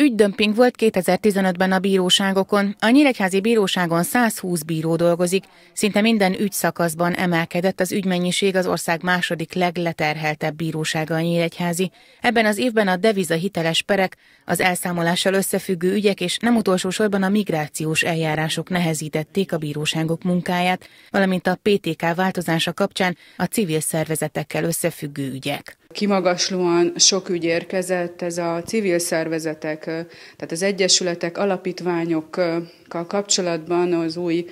Ügydömping volt 2015-ben a bíróságokon. A Nyíregyházi Bíróságon 120 bíró dolgozik. Szinte minden ügyszakaszban emelkedett az ügymennyiség az ország második legleterheltebb bírósága a Nyíregyházi. Ebben az évben a deviza hiteles perek, az elszámolással összefüggő ügyek és nem utolsó sorban a migrációs eljárások nehezítették a bíróságok munkáját, valamint a PTK változása kapcsán a civil szervezetekkel összefüggő ügyek. Kimagaslóan sok ügy érkezett, ez a civil szervezetek tehát az egyesületek, alapítványokkal kapcsolatban az új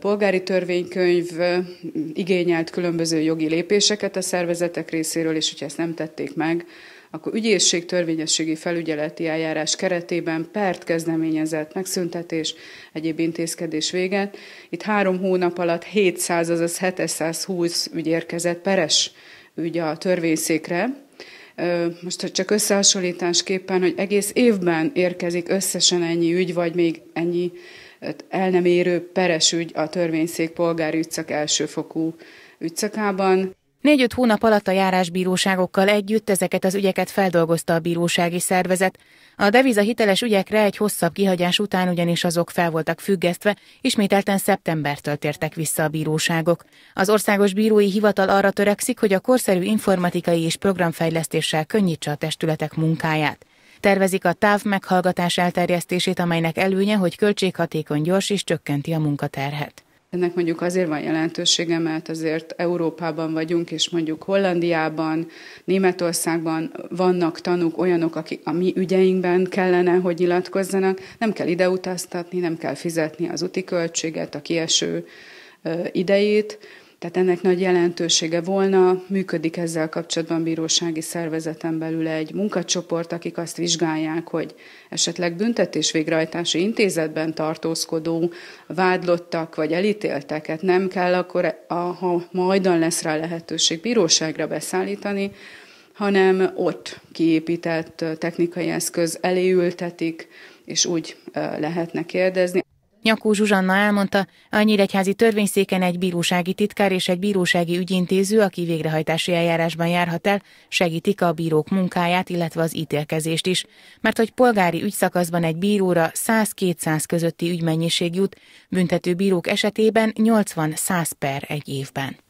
polgári törvénykönyv igényelt különböző jogi lépéseket a szervezetek részéről, és hogyha ezt nem tették meg, akkor ügyészség törvényességi felügyeleti eljárás keretében pert kezdeményezett megszüntetés, egyéb intézkedés véget. Itt három hónap alatt 700, azaz 720 ügy érkezett peres ügy a törvényszékre, most csak összehasonlításképpen, hogy egész évben érkezik összesen ennyi ügy, vagy még ennyi el nem érő peres ügy a törvényszék polgári ügyszak elsőfokú ügyszakában. Négy-öt hónap alatt a járásbíróságokkal együtt ezeket az ügyeket feldolgozta a bírósági szervezet. A deviza hiteles ügyekre egy hosszabb kihagyás után ugyanis azok fel voltak függesztve, ismételten szeptembertől tértek vissza a bíróságok. Az Országos Bírói Hivatal arra törekszik, hogy a korszerű informatikai és programfejlesztéssel könnyítse a testületek munkáját. Tervezik a táv meghallgatás elterjesztését, amelynek előnye, hogy költséghatékony, gyors és csökkenti a munkaterhet. Ennek mondjuk azért van jelentősége, mert azért Európában vagyunk, és mondjuk Hollandiában, Németországban vannak tanúk olyanok, akik a mi ügyeinkben kellene, hogy nyilatkozzanak. Nem kell ide utaztatni, nem kell fizetni az úti költséget, a kieső idejét tehát ennek nagy jelentősége volna, működik ezzel kapcsolatban bírósági szervezeten belül egy munkacsoport, akik azt vizsgálják, hogy esetleg büntetés végrehajtási intézetben tartózkodó vádlottak vagy elítélteket nem kell akkor, ha majdan lesz rá lehetőség bíróságra beszállítani, hanem ott kiépített technikai eszköz elé ültetik, és úgy lehetne kérdezni. Nyakó Zsuzsanna elmondta, a Nyíregyházi törvényszéken egy bírósági titkár és egy bírósági ügyintéző, aki végrehajtási eljárásban járhat el, segítik a bírók munkáját, illetve az ítélkezést is. Mert hogy polgári ügyszakaszban egy bíróra 100-200 közötti ügymennyiség jut, büntető bírók esetében 80-100 per egy évben.